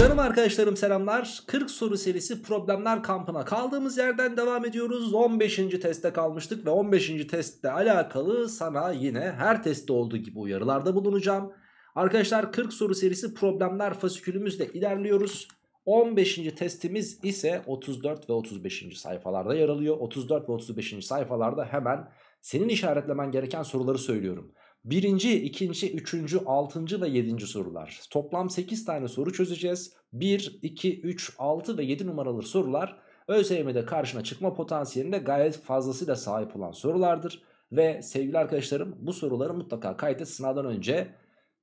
Canım arkadaşlarım selamlar. 40 soru serisi problemler kampına kaldığımız yerden devam ediyoruz. 15. teste kalmıştık ve 15. testle alakalı sana yine her testte olduğu gibi uyarılarda bulunacağım. Arkadaşlar 40 soru serisi problemler fasikülümüzle ilerliyoruz. 15. testimiz ise 34 ve 35. sayfalarda yer alıyor. 34 ve 35. sayfalarda hemen senin işaretlemen gereken soruları söylüyorum. Birinci, ikinci, üçüncü, altıncı ve yedinci sorular. Toplam 8 tane soru çözeceğiz. 1, 2, 3, 6 ve 7 numaralı sorular ÖSYM'de karşına çıkma potansiyelinde gayet fazlasıyla sahip olan sorulardır. Ve sevgili arkadaşlarım bu soruları mutlaka kaydet sınavdan önce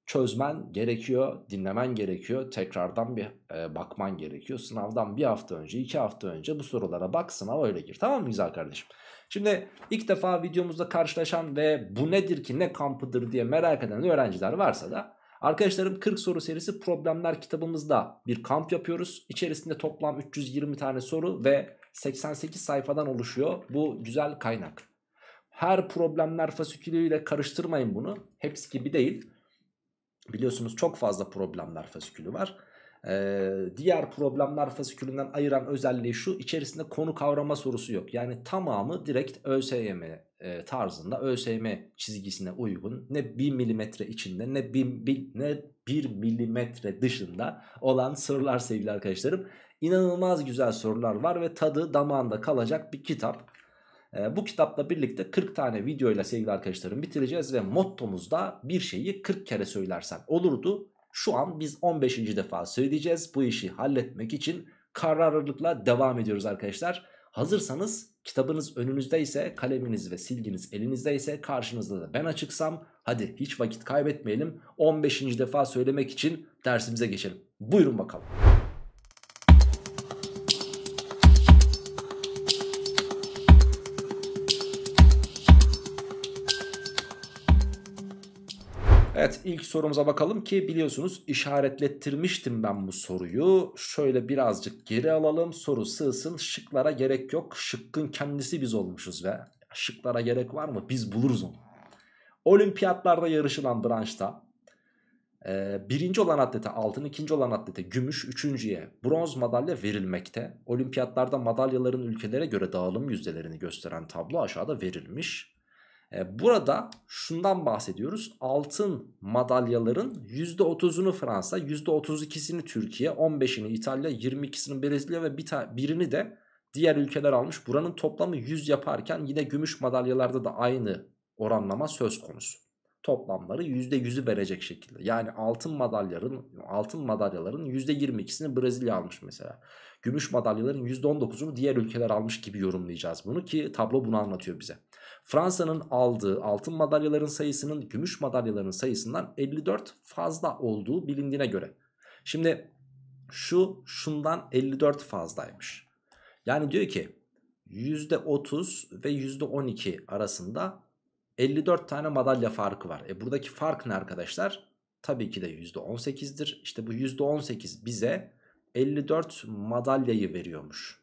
çözmen gerekiyor, dinlemen gerekiyor, tekrardan bir e, bakman gerekiyor. Sınavdan bir hafta önce, iki hafta önce bu sorulara bak, sınava öyle gir. Tamam mı güzel kardeşim? Şimdi ilk defa videomuzda karşılaşan ve bu nedir ki ne kampıdır diye merak eden öğrenciler varsa da Arkadaşlarım 40 soru serisi problemler kitabımızda bir kamp yapıyoruz. İçerisinde toplam 320 tane soru ve 88 sayfadan oluşuyor bu güzel kaynak. Her problemler fasikülüyle karıştırmayın bunu. Hepsi gibi değil. Biliyorsunuz çok fazla problemler fasikülü var. Ee, diğer problemler fasikülünden ayıran özelliği şu içerisinde konu kavrama sorusu yok. Yani tamamı direkt ÖSYM e, tarzında ÖSYM çizgisine uygun ne 1 milimetre içinde ne 1, ne 1 milimetre dışında olan sorular sevgili arkadaşlarım. İnanılmaz güzel sorular var ve tadı damağında kalacak bir kitap. Ee, bu kitapla birlikte 40 tane videoyla sevgili arkadaşlarım bitireceğiz ve mottomuzda bir şeyi 40 kere söylersen olurdu. Şu an biz 15. defa söyleyeceğiz. Bu işi halletmek için kararlılıkla devam ediyoruz arkadaşlar. Hazırsanız kitabınız önünüzde ise kaleminiz ve silginiz elinizde ise karşınızda da ben açıksam hadi hiç vakit kaybetmeyelim. 15. defa söylemek için dersimize geçelim. Buyurun bakalım. Evet ilk sorumuza bakalım ki biliyorsunuz işaretlettirmiştim ben bu soruyu. Şöyle birazcık geri alalım. Soru sığsın şıklara gerek yok. Şıkkın kendisi biz olmuşuz ve şıklara gerek var mı? Biz buluruz onu. Olimpiyatlarda yarışılan branşta e, birinci olan atlete altın, ikinci olan atlete gümüş, üçüncüye bronz madalya verilmekte. Olimpiyatlarda madalyaların ülkelere göre dağılım yüzdelerini gösteren tablo aşağıda verilmiş. E, burada şundan bahsediyoruz. Altın madalyaların %30'unu Fransa, %32'sini Türkiye, 15'ini İtalya, 22'sini Brezilya ve birini de diğer ülkeler almış. Buranın toplamı 100 yaparken yine gümüş madalyalarda da aynı oranlama söz konusu. Toplamları %100'ü verecek şekilde. Yani altın madalyaların altın madalyaların %22'sini Brezilya almış mesela. Gümüş madalyaların %19'unu diğer ülkeler almış gibi yorumlayacağız bunu ki tablo bunu anlatıyor bize. Fransa'nın aldığı altın madalyaların sayısının gümüş madalyaların sayısından 54 fazla olduğu bilindiğine göre. Şimdi şu şundan 54 fazlaymış. Yani diyor ki %30 ve %12 arasında 54 tane madalya farkı var. E buradaki fark ne arkadaşlar? Tabii ki de %18'dir. İşte bu %18 bize 54 madalyayı veriyormuş.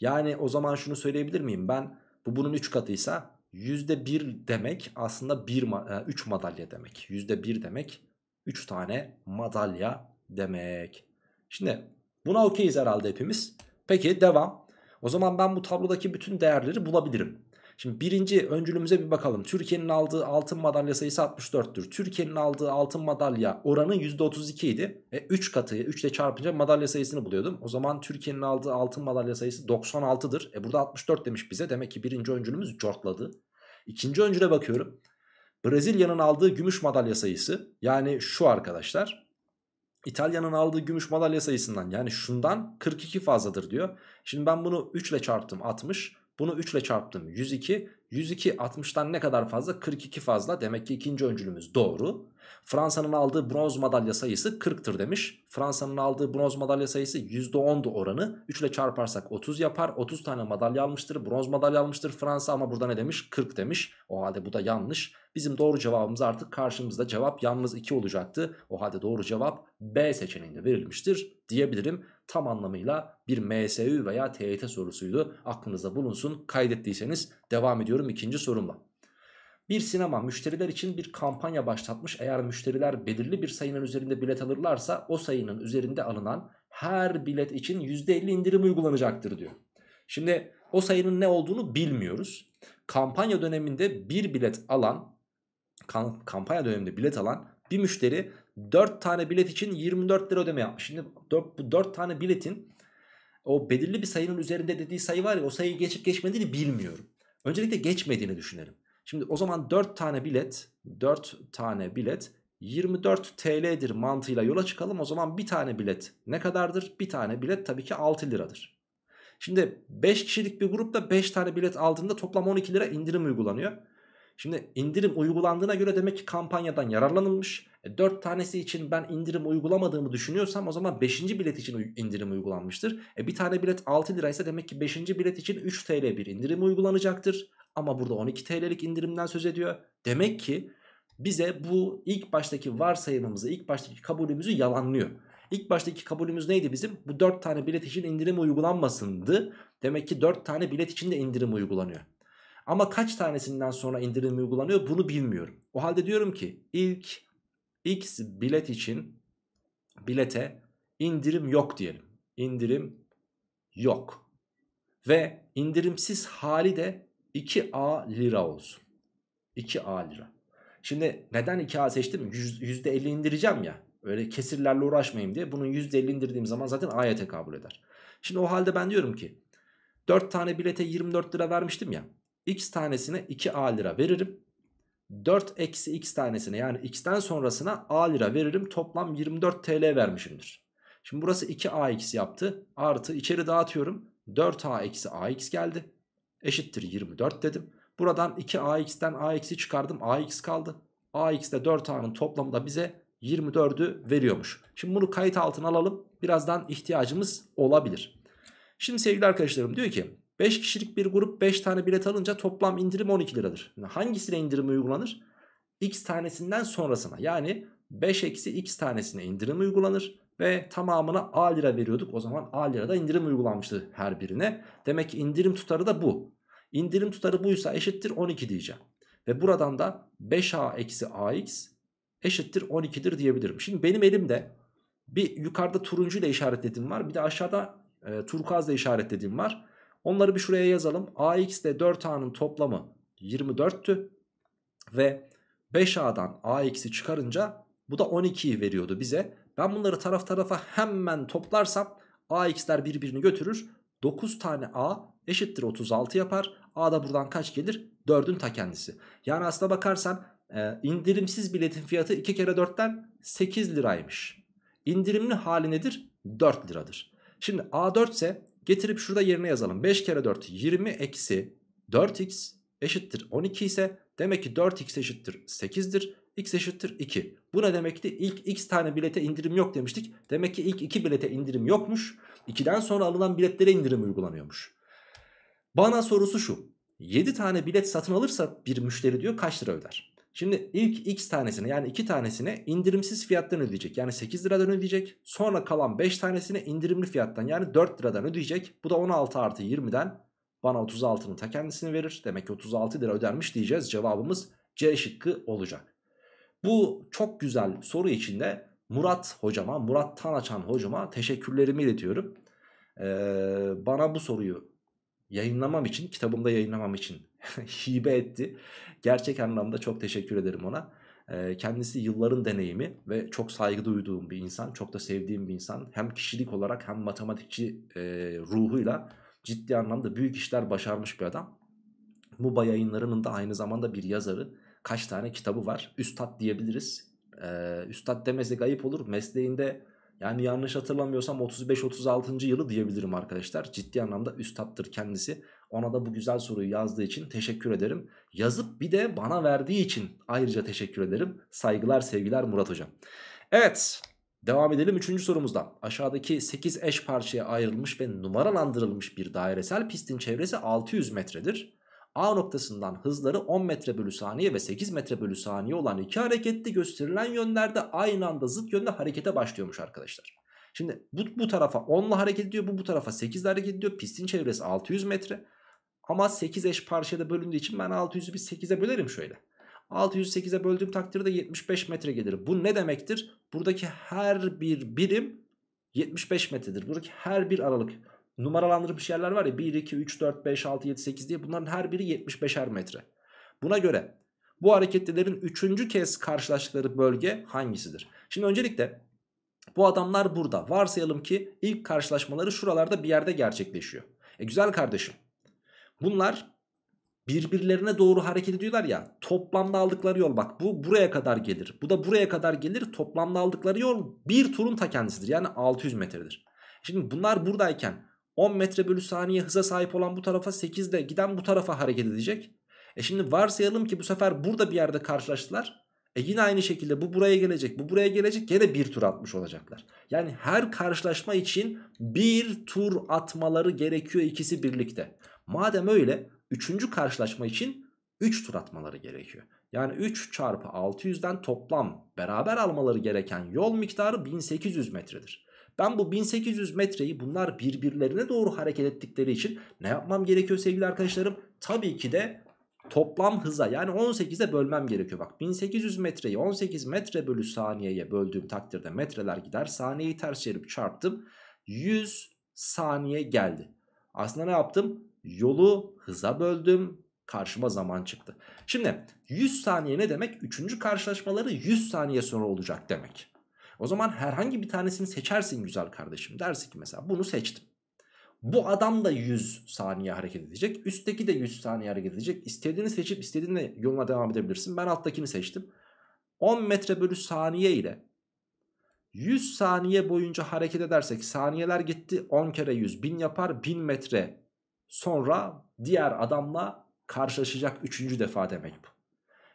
Yani o zaman şunu söyleyebilir miyim? Ben bu bunun 3 katıysa %1 demek aslında 1 3 e, madalya demek. %1 demek 3 tane madalya demek. Şimdi buna okeyiz herhalde hepimiz. Peki devam. O zaman ben bu tablodaki bütün değerleri bulabilirim. Şimdi birinci öncülümüze bir bakalım. Türkiye'nin aldığı altın madalya sayısı 64'tür. Türkiye'nin aldığı altın madalya oranı %32 idi. E, 3 katı 3 ile çarpınca madalya sayısını buluyordum. O zaman Türkiye'nin aldığı altın madalya sayısı 96'dır. E, burada 64 demiş bize. Demek ki birinci öncülümüz cortladı. İkinci öncüle bakıyorum. Brezilya'nın aldığı gümüş madalya sayısı yani şu arkadaşlar. İtalya'nın aldığı gümüş madalya sayısından yani şundan 42 fazladır diyor. Şimdi ben bunu 3 ile çarptım 60. Bunu 3 ile çarptım 102. 102 60'tan ne kadar fazla? 42 fazla. Demek ki ikinci öncülümüz doğru. Fransa'nın aldığı bronz madalya sayısı 40'tır demiş. Fransa'nın aldığı bronz madalya sayısı %10'du oranı. 3 ile çarparsak 30 yapar. 30 tane madalya almıştır. Bronz madalya almıştır Fransa ama burada ne demiş? 40 demiş. O halde bu da yanlış. Bizim doğru cevabımız artık karşımızda cevap yalnız 2 olacaktı. O halde doğru cevap B seçeneğinde verilmiştir diyebilirim. Tam anlamıyla bir MSÜ veya TYT sorusuydu. Aklınızda bulunsun. Kaydettiyseniz devam ediyorum ikinci sorumla. Bir sinema müşteriler için bir kampanya başlatmış. Eğer müşteriler belirli bir sayının üzerinde bilet alırlarsa o sayının üzerinde alınan her bilet için %50 indirim uygulanacaktır diyor. Şimdi o sayının ne olduğunu bilmiyoruz. Kampanya döneminde bir bilet alan, kampanya döneminde bilet alan bir müşteri 4 tane bilet için 24 lira ödeme yapmış. Şimdi 4, bu 4 tane biletin o belirli bir sayının üzerinde dediği sayı var ya o sayıyı geçip geçmediğini bilmiyorum. Öncelikle geçmediğini düşünelim. Şimdi o zaman 4 tane bilet 4 tane bilet 24 TL'dir mantığıyla yola çıkalım. O zaman bir tane bilet ne kadardır? Bir tane bilet tabii ki 6 liradır. Şimdi 5 kişilik bir grupta 5 tane bilet aldığında toplam 12 lira indirim uygulanıyor. Şimdi indirim uygulandığına göre demek ki kampanyadan yararlanılmış. E 4 tanesi için ben indirim uygulamadığımı düşünüyorsam o zaman 5. bilet için indirim uygulanmıştır. E bir tane bilet 6 liraysa demek ki 5. bilet için 3 TL bir indirim uygulanacaktır. Ama burada 12 TL'lik indirimden söz ediyor. Demek ki bize bu ilk baştaki varsayımımızı, ilk baştaki kabulümüzü yalanlıyor. İlk baştaki kabulümüz neydi bizim? Bu 4 tane bilet için indirim uygulanmasındı. Demek ki 4 tane bilet için de indirim uygulanıyor. Ama kaç tanesinden sonra indirim uygulanıyor bunu bilmiyorum. O halde diyorum ki ilk X bilet için bilete indirim yok diyelim. İndirim yok. Ve indirimsiz hali de 2A lira olsun. 2A lira. Şimdi neden 2A seçtim? %50 indireceğim ya. Öyle kesirlerle uğraşmayayım diye. Bunun %50 indirdiğim zaman zaten A'ya tekabül eder. Şimdi o halde ben diyorum ki 4 tane bilete 24 lira vermiştim ya. X tanesine 2A lira veririm. 4 eksi x tanesine yani x'ten sonrasına a lira veririm. Toplam 24 TL vermişimdir. Şimdi burası 2ax yaptı. Artı içeri dağıtıyorum. 4a eksi ax geldi eşittir 24 dedim. Buradan 2ax'ten ax'i çıkardım ax kaldı. ax de 4a'nın toplamı da bize 24'ü veriyormuş. Şimdi bunu kayıt altına alalım. Birazdan ihtiyacımız olabilir. Şimdi sevgili arkadaşlarım diyor ki 5 kişilik bir grup 5 tane bilet alınca toplam indirim 12 liradır. Yani hangisine indirim uygulanır? X tanesinden sonrasına yani 5 eksi x tanesine indirim uygulanır ve tamamına A lira veriyorduk. O zaman A lirada indirim uygulanmıştı her birine. Demek ki indirim tutarı da bu. İndirim tutarı buysa eşittir 12 diyeceğim. Ve buradan da 5A eksi AX eşittir 12'dir diyebilirim. Şimdi benim elimde bir yukarıda turuncu ile işaretlediğim var. Bir de aşağıda e, turkuaz ile işaretlediğim var. Onları bir şuraya yazalım. AX ile 4A'nın toplamı 24'tü. Ve 5A'dan AX'i çıkarınca bu da 12'yi veriyordu bize. Ben bunları taraf tarafa hemen toplarsam AX'ler birbirini götürür. 9 tane A eşittir 36 yapar. A da buradan kaç gelir? 4'ün ta kendisi. Yani aslına bakarsan e, indirimsiz biletin fiyatı 2 kere 4'ten 8 liraymış. İndirimli hali nedir? 4 liradır. Şimdi A4 ise getirip şurada yerine yazalım. 5 kere 4 20 eksi 4x eşittir 12 ise demek ki 4x eşittir 8'dir. x eşittir 2. Bu ne demekti? İlk x tane bilete indirim yok demiştik. Demek ki ilk 2 bilete indirim yokmuş. 2'den sonra alınan biletlere indirim uygulanıyormuş. Bana sorusu şu. 7 tane bilet satın alırsa bir müşteri diyor kaç lira öder? Şimdi ilk x tanesine yani 2 tanesine indirimsiz fiyattan ödeyecek. Yani 8 liradan ödeyecek. Sonra kalan 5 tanesine indirimli fiyattan yani 4 liradan ödeyecek. Bu da 16 artı 20'den bana 36'nın ta kendisini verir. Demek ki 36 lira ödenmiş diyeceğiz. Cevabımız C şıkkı olacak. Bu çok güzel soru için de Murat hocama, Murat Tanaçan hocama teşekkürlerimi iletiyorum. Ee, bana bu soruyu yayınlamam için, kitabımda yayınlamam için hibe etti. Gerçek anlamda çok teşekkür ederim ona. Ee, kendisi yılların deneyimi ve çok saygı duyduğum bir insan, çok da sevdiğim bir insan. Hem kişilik olarak hem matematikçi e, ruhuyla ciddi anlamda büyük işler başarmış bir adam. Muba yayınlarının da aynı zamanda bir yazarı kaç tane kitabı var? Üstad diyebiliriz. Ee, üstad demesek ayıp olur. Mesleğinde yani yanlış hatırlamıyorsam 35-36. yılı diyebilirim arkadaşlar. Ciddi anlamda üstattır kendisi. Ona da bu güzel soruyu yazdığı için teşekkür ederim. Yazıp bir de bana verdiği için ayrıca teşekkür ederim. Saygılar sevgiler Murat Hocam. Evet devam edelim 3. sorumuzda. Aşağıdaki 8 eş parçaya ayrılmış ve numaralandırılmış bir dairesel pistin çevresi 600 metredir. A noktasından hızları 10 metre bölü saniye ve 8 metre bölü saniye olan iki harekette gösterilen yönlerde aynı anda zıt yönde harekete başlıyormuş arkadaşlar. Şimdi bu, bu tarafa 10 ile hareket ediyor bu bu tarafa 8 ile hareket ediyor. Pistin çevresi 600 metre ama 8 eş parçada bölündüğü için ben 600'ü bir 8'e bölerim şöyle. 608'e böldüğüm takdirde 75 metre gelir. Bu ne demektir? Buradaki her bir birim 75 metredir. Buradaki her bir aralık numaralandırılmış yerler var ya 1, 2, 3, 4, 5, 6, 7, 8 diye bunların her biri 75'er metre. Buna göre bu hareketlilerin üçüncü kez karşılaştıkları bölge hangisidir? Şimdi öncelikle bu adamlar burada. Varsayalım ki ilk karşılaşmaları şuralarda bir yerde gerçekleşiyor. E güzel kardeşim. Bunlar birbirlerine doğru hareket ediyorlar ya. Toplamda aldıkları yol bak bu buraya kadar gelir. Bu da buraya kadar gelir. Toplamda aldıkları yol bir turun ta kendisidir. Yani 600 metredir. Şimdi bunlar buradayken 10 metre bölü saniye hıza sahip olan bu tarafa 8 de giden bu tarafa hareket edecek. E şimdi varsayalım ki bu sefer burada bir yerde karşılaştılar. E yine aynı şekilde bu buraya gelecek, bu buraya gelecek gene bir tur atmış olacaklar. Yani her karşılaşma için bir tur atmaları gerekiyor ikisi birlikte. Madem öyle üçüncü karşılaşma için 3 tur atmaları gerekiyor. Yani 3 çarpı 600'den toplam beraber almaları gereken yol miktarı 1800 metredir. Ben bu 1800 metreyi bunlar birbirlerine doğru hareket ettikleri için ne yapmam gerekiyor sevgili arkadaşlarım? Tabii ki de toplam hıza yani 18'e bölmem gerekiyor. Bak 1800 metreyi 18 metre bölü saniyeye böldüğüm takdirde metreler gider. Saniyeyi ters çevirip çarptım. 100 saniye geldi. Aslında ne yaptım? Yolu hıza böldüm. Karşıma zaman çıktı. Şimdi 100 saniye ne demek? Üçüncü karşılaşmaları 100 saniye sonra olacak demek. O zaman herhangi bir tanesini seçersin güzel kardeşim. Dersin ki mesela bunu seçtim. Bu adam da 100 saniye hareket edecek. Üstteki de 100 saniye hareket edecek. İstediğini seçip istediğinle yoluna devam edebilirsin. Ben alttakini seçtim. 10 metre bölü saniye ile 100 saniye boyunca hareket edersek saniyeler gitti 10 kere 100 1000 yapar 1000 metre sonra diğer adamla karşılaşacak 3. defa demek bu.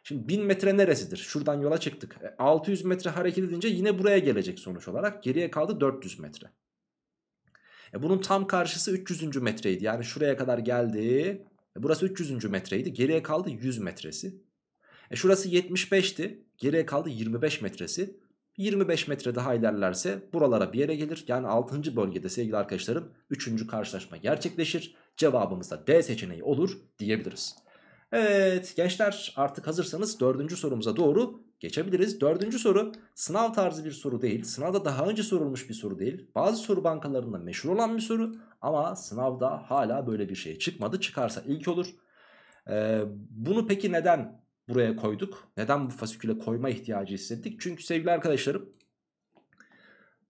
Şimdi 1000 metre neresidir? Şuradan yola çıktık. 600 e, metre hareket edince yine buraya gelecek sonuç olarak. Geriye kaldı 400 metre. E bunun tam karşısı 300. metreydi. Yani şuraya kadar geldi. E burası 300. metreydi. Geriye kaldı 100 metresi. E şurası 75'ti. Geriye kaldı 25 metresi. 25 metre daha ilerlerse buralara bir yere gelir. Yani 6. bölgede sevgili arkadaşlarım 3. karşılaşma gerçekleşir. Cevabımız da D seçeneği olur diyebiliriz. Evet gençler artık hazırsanız dördüncü sorumuza doğru geçebiliriz. Dördüncü soru sınav tarzı bir soru değil. Sınavda daha önce sorulmuş bir soru değil. Bazı soru bankalarında meşhur olan bir soru ama sınavda hala böyle bir şey çıkmadı. Çıkarsa ilk olur. Ee, bunu peki neden buraya koyduk? Neden bu fasiküle koyma ihtiyacı hissettik? Çünkü sevgili arkadaşlarım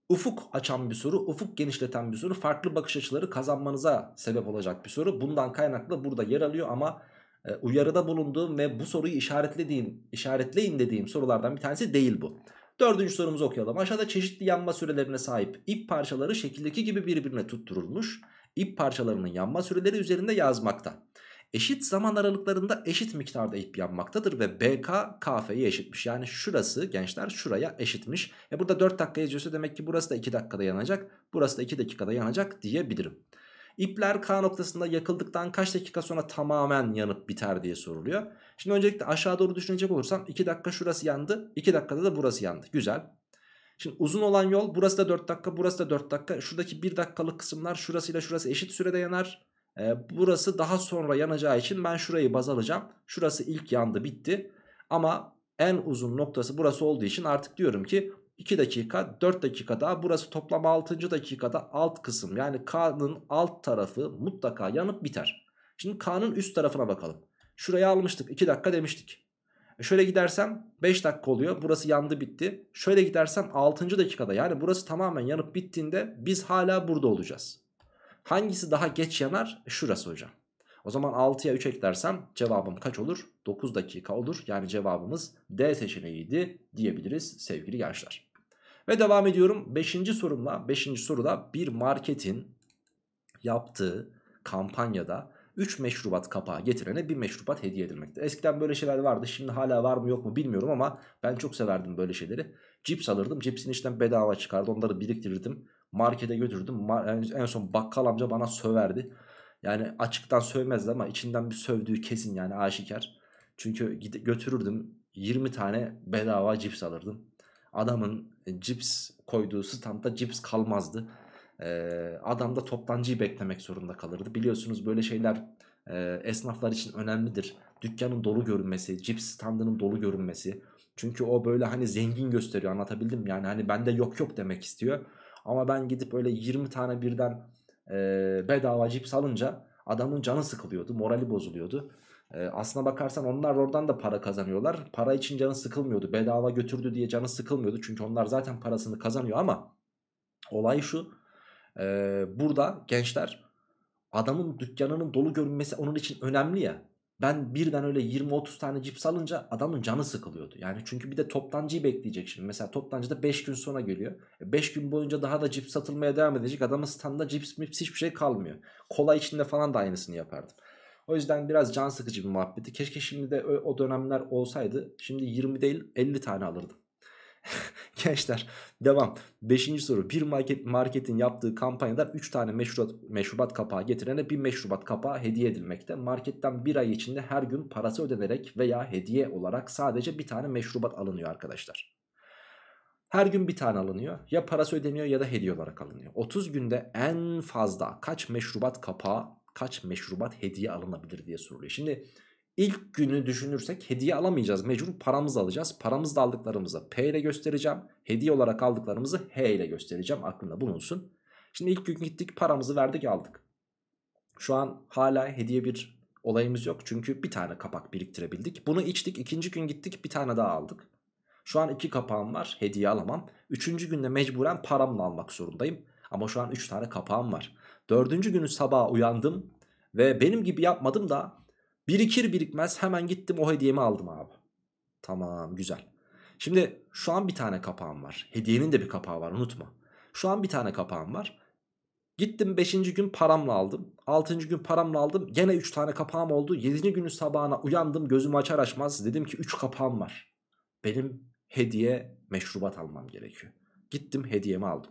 ufuk açan bir soru, ufuk genişleten bir soru, farklı bakış açıları kazanmanıza sebep olacak bir soru. Bundan kaynaklı burada yer alıyor ama ee, uyarıda bulunduğum ve bu soruyu işaretlediğim, işaretleyin dediğim sorulardan bir tanesi değil bu. Dördüncü sorumuzu okuyalım. Aşağıda çeşitli yanma sürelerine sahip ip parçaları şekildeki gibi birbirine tutturulmuş. İp parçalarının yanma süreleri üzerinde yazmakta. Eşit zaman aralıklarında eşit miktarda ip yanmaktadır ve BK KF'ye eşitmiş. Yani şurası gençler şuraya eşitmiş. E burada 4 dakika yazıyorsa demek ki burası da 2 dakikada yanacak. Burası da 2 dakikada yanacak diyebilirim. İpler K noktasında yakıldıktan kaç dakika sonra tamamen yanıp biter diye soruluyor. Şimdi öncelikle aşağı doğru düşünecek olursam 2 dakika şurası yandı. 2 dakikada da burası yandı. Güzel. Şimdi uzun olan yol burası da 4 dakika burası da 4 dakika. Şuradaki 1 dakikalık kısımlar şurasıyla şurası eşit sürede yanar. Ee, burası daha sonra yanacağı için ben şurayı baz alacağım. Şurası ilk yandı bitti. Ama en uzun noktası burası olduğu için artık diyorum ki 2 dakika 4 dakika daha burası toplam 6. dakikada alt kısım yani K'nın alt tarafı mutlaka yanıp biter. Şimdi K'nın üst tarafına bakalım. Şuraya almıştık 2 dakika demiştik. E, şöyle gidersem 5 dakika oluyor burası yandı bitti. Şöyle gidersem 6. dakikada yani burası tamamen yanıp bittiğinde biz hala burada olacağız. Hangisi daha geç yanar? E, şurası hocam. O zaman 6'ya 3 eklersem cevabım kaç olur? 9 dakika olur. Yani cevabımız D seçeneğiydi diyebiliriz sevgili gençler. Ve devam ediyorum 5. sorumla. 5. soruda bir marketin yaptığı kampanyada 3 meşrubat kapağı getirene bir meşrubat hediye edilmekte. Eskiden böyle şeyler vardı. Şimdi hala var mı yok mu bilmiyorum ama ben çok severdim böyle şeyleri. Cips alırdım. Cipsin içten bedava çıkardı. Onları biriktirirdim. Markete götürdüm. En son bakkal amca bana söverdi. Yani açıktan sövmezdi ama içinden bir sövdüğü kesin yani aşikar. Çünkü götürürdüm 20 tane bedava cips alırdım. Adamın e, cips koyduğu standta cips kalmazdı. E, adam da toptancıyı beklemek zorunda kalırdı. Biliyorsunuz böyle şeyler e, esnaflar için önemlidir. Dükkanın dolu görünmesi, cips standının dolu görünmesi. Çünkü o böyle hani zengin gösteriyor anlatabildim. Yani hani bende yok yok demek istiyor. Ama ben gidip öyle 20 tane birden bedava cips alınca adamın canı sıkılıyordu, morali bozuluyordu. E, aslına bakarsan onlar oradan da para kazanıyorlar. Para için canı sıkılmıyordu. Bedava götürdü diye canı sıkılmıyordu. Çünkü onlar zaten parasını kazanıyor ama olay şu. E, burada gençler adamın dükkanının dolu görünmesi onun için önemli ya. Ben birden öyle 20-30 tane cips alınca adamın canı sıkılıyordu. Yani çünkü bir de toptancıyı bekleyecek şimdi. Mesela toptancı da 5 gün sonra geliyor. 5 e, gün boyunca daha da cips satılmaya devam edecek. Adamın standa cips mips hiçbir şey kalmıyor. Kola içinde falan da aynısını yapardım. O yüzden biraz can sıkıcı bir muhabbeti. Keşke şimdi de o dönemler olsaydı. Şimdi 20 değil 50 tane alırdım. Gençler devam. Beşinci soru. Bir market, marketin yaptığı kampanyada 3 tane meşrubat, meşrubat kapağı getirene bir meşrubat kapağı hediye edilmekte. Marketten bir ay içinde her gün parası ödenerek veya hediye olarak sadece bir tane meşrubat alınıyor arkadaşlar. Her gün bir tane alınıyor. Ya parası ödeniyor ya da hediye olarak alınıyor. 30 günde en fazla kaç meşrubat kapağı kaç meşrubat hediye alınabilir diye soruluyor. Şimdi ilk günü düşünürsek hediye alamayacağız. Mecbur paramızı alacağız. Paramızla aldıklarımızı P ile göstereceğim. Hediye olarak aldıklarımızı H ile göstereceğim. Aklında bulunsun. Şimdi ilk gün gittik paramızı verdik aldık. Şu an hala hediye bir olayımız yok. Çünkü bir tane kapak biriktirebildik. Bunu içtik. ikinci gün gittik bir tane daha aldık. Şu an iki kapağım var. Hediye alamam. Üçüncü günde mecburen paramla almak zorundayım. Ama şu an üç tane kapağım var. Dördüncü günü sabah uyandım ve benim gibi yapmadım da birikir birikmez hemen gittim o hediyemi aldım abi. Tamam güzel. Şimdi şu an bir tane kapağım var. Hediyenin de bir kapağı var unutma. Şu an bir tane kapağım var. Gittim 5. gün paramla aldım. 6. gün paramla aldım. Gene 3 tane kapağım oldu. 7. günü sabahına uyandım. Gözümü açar açmaz dedim ki 3 kapağım var. Benim hediye meşrubat almam gerekiyor. Gittim hediyemi aldım.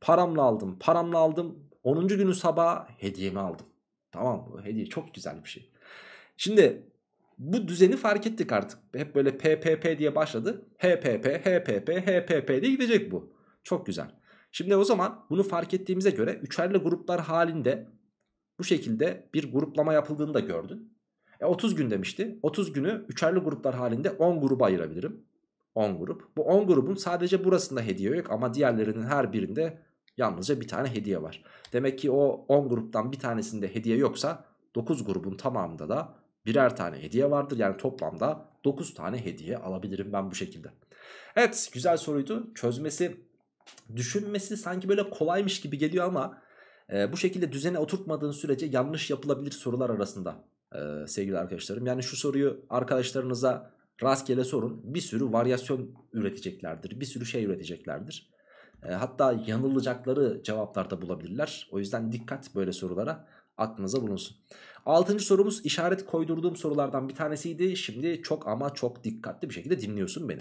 Paramla aldım. Paramla aldım. 10. günü sabah hediyemi aldım. Tamam bu hediye çok güzel bir şey. Şimdi bu düzeni fark ettik artık. Hep böyle PPP diye başladı. HPP, HPP, HPP diye gidecek bu. Çok güzel. Şimdi o zaman bunu fark ettiğimize göre üçerli gruplar halinde bu şekilde bir gruplama yapıldığını da gördün. E 30 gün demişti. 30 günü üçerli gruplar halinde 10 gruba ayırabilirim. 10 grup. Bu 10 grubun sadece burasında hediye yok ama diğerlerinin her birinde Yalnızca bir tane hediye var. Demek ki o 10 gruptan bir tanesinde hediye yoksa 9 grubun tamamında da birer tane hediye vardır. Yani toplamda 9 tane hediye alabilirim ben bu şekilde. Evet güzel soruydu. Çözmesi, düşünmesi sanki böyle kolaymış gibi geliyor ama e, bu şekilde düzene oturtmadığın sürece yanlış yapılabilir sorular arasında e, sevgili arkadaşlarım. Yani şu soruyu arkadaşlarınıza rastgele sorun. Bir sürü varyasyon üreteceklerdir. Bir sürü şey üreteceklerdir hatta yanılacakları cevaplarda bulabilirler. O yüzden dikkat böyle sorulara aklınıza bulunsun. Altıncı sorumuz işaret koydurduğum sorulardan bir tanesiydi. Şimdi çok ama çok dikkatli bir şekilde dinliyorsun beni.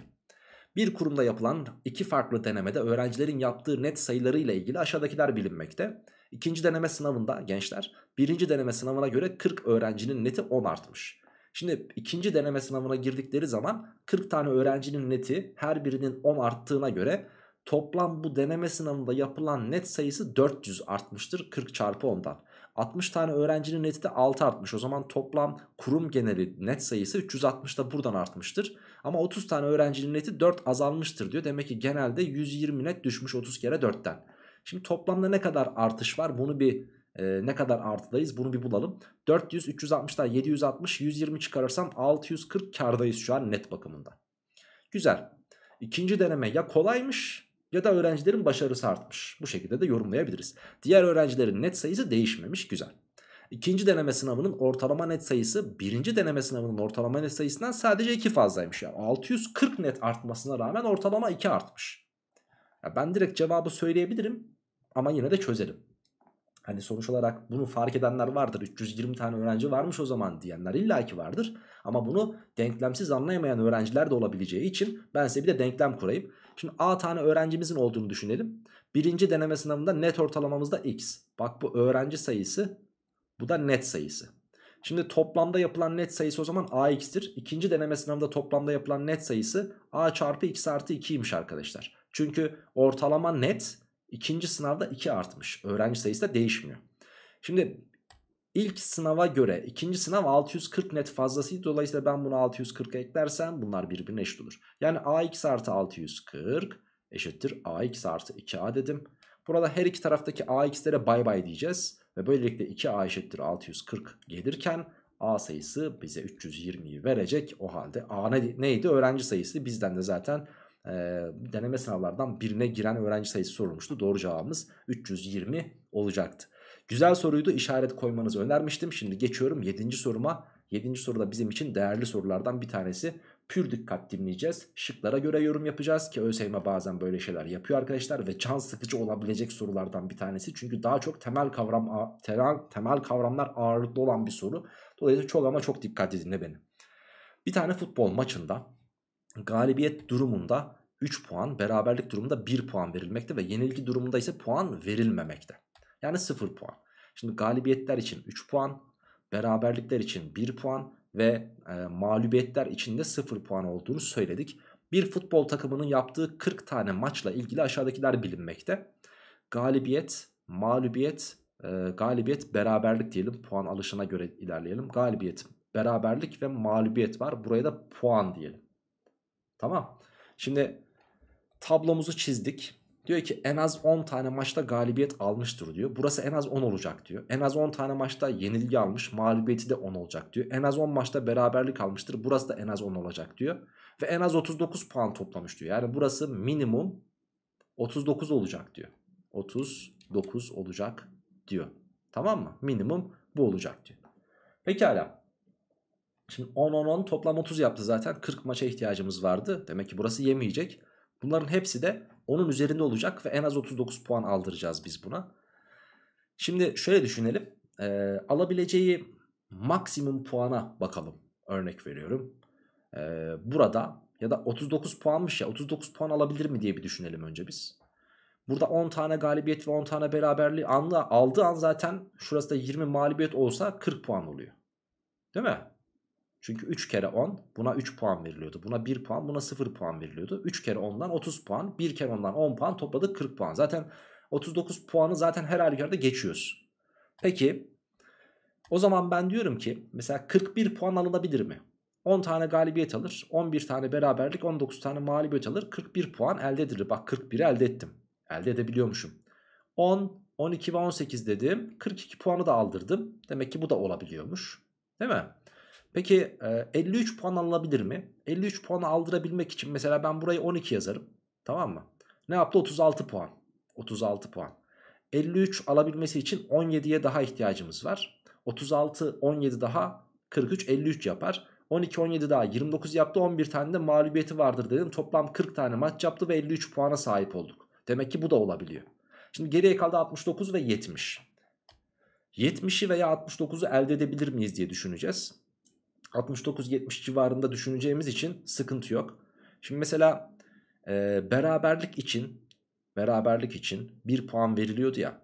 Bir kurumda yapılan iki farklı denemede öğrencilerin yaptığı net sayıları ile ilgili aşağıdakiler bilinmekte. İkinci deneme sınavında gençler birinci deneme sınavına göre 40 öğrencinin neti 10 artmış. Şimdi ikinci deneme sınavına girdikleri zaman 40 tane öğrencinin neti her birinin 10 arttığına göre Toplam bu deneme sınavında yapılan net sayısı 400 artmıştır 40 çarpı 10'dan. 60 tane öğrencinin neti de 6 artmış. O zaman toplam kurum geneli net sayısı 360 da buradan artmıştır. Ama 30 tane öğrencinin neti 4 azalmıştır diyor. Demek ki genelde 120 net düşmüş 30 kere 4'ten. Şimdi toplamda ne kadar artış var bunu bir e, ne kadar artıdayız bunu bir bulalım. 400, 360 760, 120 çıkarırsam 640 kardayız şu an net bakımında. Güzel. İkinci deneme ya kolaymış ya da öğrencilerin başarısı artmış. Bu şekilde de yorumlayabiliriz. Diğer öğrencilerin net sayısı değişmemiş güzel. İkinci deneme sınavının ortalama net sayısı birinci deneme sınavının ortalama net sayısından sadece 2 fazlaymış. Yani 640 net artmasına rağmen ortalama 2 artmış. Ya ben direkt cevabı söyleyebilirim ama yine de çözelim. Hani sonuç olarak bunu fark edenler vardır. 320 tane öğrenci varmış o zaman diyenler illaki vardır. Ama bunu denklemsiz anlayamayan öğrenciler de olabileceği için ben size bir de denklem kurayım. Şimdi A tane öğrencimizin olduğunu düşünelim. Birinci deneme sınavında net ortalamamız da X. Bak bu öğrenci sayısı bu da net sayısı. Şimdi toplamda yapılan net sayısı o zaman AX'tir. İkinci deneme sınavında toplamda yapılan net sayısı A çarpı X artı 2'ymiş arkadaşlar. Çünkü ortalama net ikinci sınavda 2 artmış. Öğrenci sayısı da değişmiyor. Şimdi İlk sınava göre ikinci sınav 640 net fazlasıydı. Dolayısıyla ben bunu 640'a eklersem bunlar birbirine eşit olur. Yani ax artı 640 eşittir ax artı 2a dedim. Burada her iki taraftaki ax'lere bay bay diyeceğiz. Ve böylelikle 2a eşittir 640 gelirken a sayısı bize 320'yi verecek. O halde a neydi? Öğrenci sayısı bizden de zaten e, deneme sınavlardan birine giren öğrenci sayısı sorulmuştu. Doğru cevabımız 320 olacaktı. Güzel soruydu işaret koymanızı önermiştim. Şimdi geçiyorum 7. soruma. 7. soruda bizim için değerli sorulardan bir tanesi. Pür dikkat dinleyeceğiz. Şıklara göre yorum yapacağız ki ÖSYM bazen böyle şeyler yapıyor arkadaşlar. Ve can sıkıcı olabilecek sorulardan bir tanesi. Çünkü daha çok temel kavram temel, temel kavramlar ağırlıklı olan bir soru. Dolayısıyla çok ama çok dikkatli dinle beni. Bir tane futbol maçında galibiyet durumunda 3 puan, beraberlik durumunda 1 puan verilmekte ve yenilgi durumunda ise puan verilmemekte. Yani 0 puan. Şimdi galibiyetler için 3 puan, beraberlikler için 1 puan ve e, mağlubiyetler için de 0 puan olduğunu söyledik. Bir futbol takımının yaptığı 40 tane maçla ilgili aşağıdakiler bilinmekte. Galibiyet, mağlubiyet, e, galibiyet, beraberlik diyelim. Puan alışına göre ilerleyelim. Galibiyet, beraberlik ve mağlubiyet var. Buraya da puan diyelim. Tamam. Şimdi tablomuzu çizdik. Diyor ki en az 10 tane maçta galibiyet almıştır diyor. Burası en az 10 olacak diyor. En az 10 tane maçta yenilgi almış. Mağlubiyeti de 10 olacak diyor. En az 10 maçta beraberlik almıştır. Burası da en az 10 olacak diyor. Ve en az 39 puan toplamış diyor. Yani burası minimum 39 olacak diyor. 39 olacak diyor. Tamam mı? Minimum bu olacak diyor. Pekala. Şimdi 10-10-10 toplam 30 yaptı zaten. 40 maça ihtiyacımız vardı. Demek ki burası yemeyecek. Bunların hepsi de onun üzerinde olacak ve en az 39 puan aldıracağız biz buna. Şimdi şöyle düşünelim. E, alabileceği maksimum puana bakalım. Örnek veriyorum. E, burada ya da 39 puanmış ya 39 puan alabilir mi diye bir düşünelim önce biz. Burada 10 tane galibiyet ve 10 tane beraberliği anla aldığı an zaten şurası da 20 mağlubiyet olsa 40 puan oluyor. Değil mi? Çünkü 3 kere 10 buna 3 puan veriliyordu. Buna 1 puan buna 0 puan veriliyordu. 3 kere 10'dan 30 puan 1 kere 10'dan 10 puan topladık 40 puan. Zaten 39 puanı zaten her halükarda geçiyoruz. Peki o zaman ben diyorum ki mesela 41 puan alınabilir mi? 10 tane galibiyet alır, 11 tane beraberlik, 19 tane mağlubiyet alır, 41 puan elde edilir. Bak 41'i elde ettim. Elde edebiliyormuşum. 10, 12 ve 18 dedim. 42 puanı da aldırdım. Demek ki bu da olabiliyormuş. Değil mi? Peki 53 e, puan alabilir mi? 53 puan aldırabilmek için mesela ben burayı 12 yazarım. Tamam mı? Ne yaptı? 36 puan. 36 puan. 53 alabilmesi için 17'ye daha ihtiyacımız var. 36, 17 daha 43, 53 yapar. 12, 17 daha 29 yaptı. 11 tane de mağlubiyeti vardır dedim. Toplam 40 tane maç yaptı ve 53 puana sahip olduk. Demek ki bu da olabiliyor. Şimdi geriye kaldı 69 ve 70. 70'i veya 69'u elde edebilir miyiz diye düşüneceğiz. 69-70 civarında düşüneceğimiz için sıkıntı yok. Şimdi mesela e, beraberlik için beraberlik için 1 puan veriliyordu ya.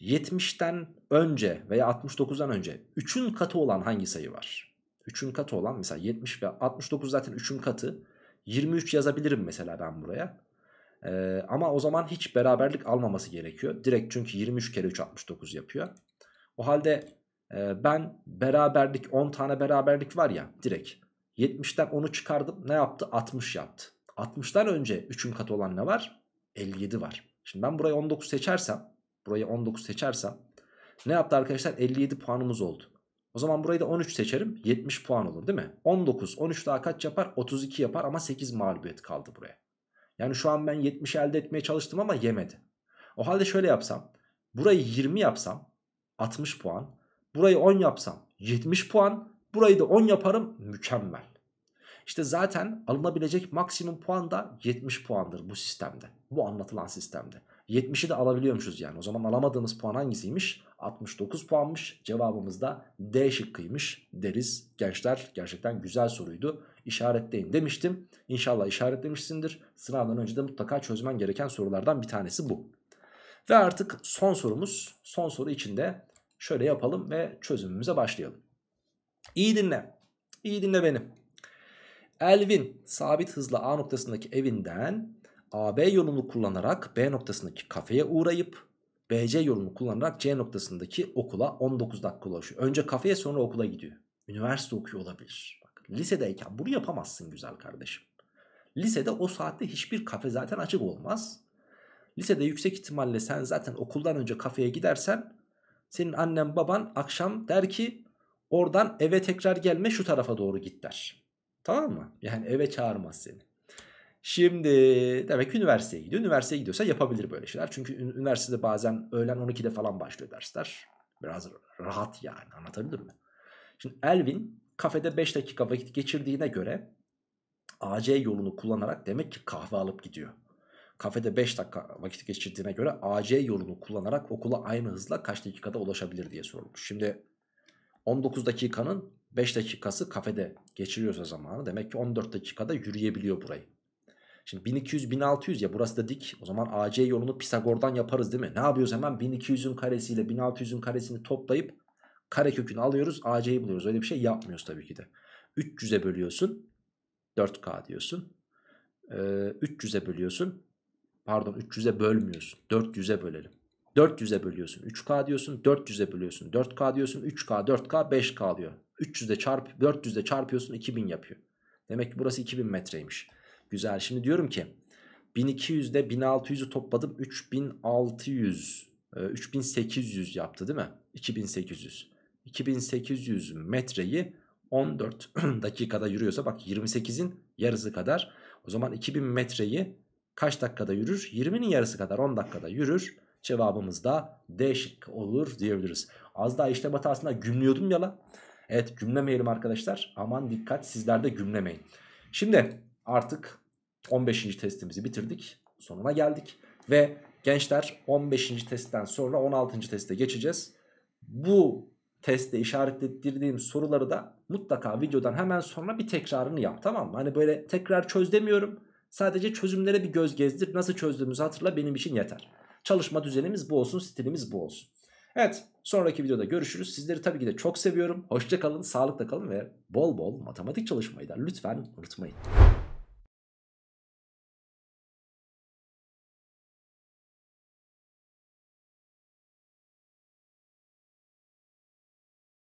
70'ten önce veya 69'dan önce 3'ün katı olan hangi sayı var? 3'ün katı olan mesela 70 ve 69 zaten 3'ün katı. 23 yazabilirim mesela ben buraya. Ee, ama o zaman hiç beraberlik almaması gerekiyor. Direkt çünkü 23 kere 3 69 yapıyor. O halde ee, ben beraberlik 10 tane beraberlik var ya direkt 70'ten 10'u çıkardım ne yaptı 60 yaptı. 60'tan önce 3'ün katı olan ne var? 57 var. Şimdi ben buraya 19 seçersem buraya 19 seçersem ne yaptı arkadaşlar? 57 puanımız oldu. O zaman burayı da 13 seçerim. 70 puan olur değil mi? 19, 13 daha kaç yapar? 32 yapar ama 8 mağlubiyet kaldı buraya. Yani şu an ben 70 elde etmeye çalıştım ama yemedi. O halde şöyle yapsam. Burayı 20 yapsam 60 puan. Burayı 10 yapsam 70 puan. Burayı da 10 yaparım mükemmel. İşte zaten alınabilecek maksimum puan da 70 puandır bu sistemde. Bu anlatılan sistemde. 70'i de alabiliyormuşuz yani. O zaman alamadığımız puan hangisiymiş? 69 puanmış. Cevabımız da D şıkkıymış deriz. Gençler gerçekten güzel soruydu. İşaretleyin demiştim. İnşallah işaretlemişsindir. Sınavdan önce de mutlaka çözmen gereken sorulardan bir tanesi bu. Ve artık son sorumuz. Son soru içinde Şöyle yapalım ve çözümümüze başlayalım. İyi dinle. İyi dinle beni. Elvin sabit hızla A noktasındaki evinden AB yolunu kullanarak B noktasındaki kafeye uğrayıp BC yolunu kullanarak C noktasındaki okula 19 dakika ulaşıyor. Önce kafeye sonra okula gidiyor. Üniversite okuyor olabilir. Bak, lisedeyken bunu yapamazsın güzel kardeşim. Lisede o saatte hiçbir kafe zaten açık olmaz. Lisede yüksek ihtimalle sen zaten okuldan önce kafeye gidersen senin annen baban akşam der ki oradan eve tekrar gelme şu tarafa doğru git der. Tamam mı? Yani eve çağırmaz seni. Şimdi demek ki üniversiteye gidiyor. Üniversiteye gidiyorsa yapabilir böyle şeyler. Çünkü üniversitede bazen öğlen 12'de falan başlıyor dersler. Biraz rahat yani anlatabilir mi? Şimdi Elvin kafede 5 dakika vakit geçirdiğine göre AC yolunu kullanarak demek ki kahve alıp gidiyor kafede 5 dakika vakit geçirdiğine göre AC yolunu kullanarak okula aynı hızla kaç dakikada ulaşabilir diye sormuş. Şimdi 19 dakikanın 5 dakikası kafede geçiriyorsa zamanı demek ki 14 dakikada yürüyebiliyor burayı. Şimdi 1200-1600 ya burası da dik. O zaman AC yolunu Pisagor'dan yaparız değil mi? Ne yapıyoruz hemen? 1200'ün karesiyle 1600'ün karesini toplayıp kare kökünü alıyoruz AC'yi buluyoruz. Öyle bir şey yapmıyoruz tabii ki de. 300'e bölüyorsun 4K diyorsun. 300'e ee, bölüyorsun pardon 300'e bölmüyorsun. 400'e bölelim. 400'e bölüyorsun 3K diyorsun. 400'e bölüyorsun 4K diyorsun. 3K 4K 5K diyor. 300'e çarp 400'e çarpıyorsun 2000 yapıyor. Demek ki burası 2000 metreymiş. Güzel şimdi diyorum ki 1200'de 1600'ü topladım 3600 3800 e, yaptı değil mi? 2800. 2800 metreyi 14 dakikada yürüyorsa bak 28'in yarısı kadar. O zaman 2000 metreyi Kaç dakikada yürür? 20'nin yarısı kadar 10 dakikada yürür. Cevabımız da D şıkkı olur diyebiliriz. Az daha işlem hatasında gümlüyordum ya la. Evet gümlemeyelim arkadaşlar. Aman dikkat sizler de gümlemeyin. Şimdi artık 15. testimizi bitirdik. Sonuna geldik. Ve gençler 15. testten sonra 16. teste geçeceğiz. Bu testte işaretlettirdiğim soruları da mutlaka videodan hemen sonra bir tekrarını yap tamam mı? Hani böyle tekrar çöz demiyorum. Sadece çözümlere bir göz gezdir. Nasıl çözdüğümüzü hatırla benim için yeter. Çalışma düzenimiz bu olsun, stilimiz bu olsun. Evet sonraki videoda görüşürüz. Sizleri tabii ki de çok seviyorum. Hoşçakalın, sağlıkla kalın ve bol bol matematik çalışmayı da lütfen unutmayın.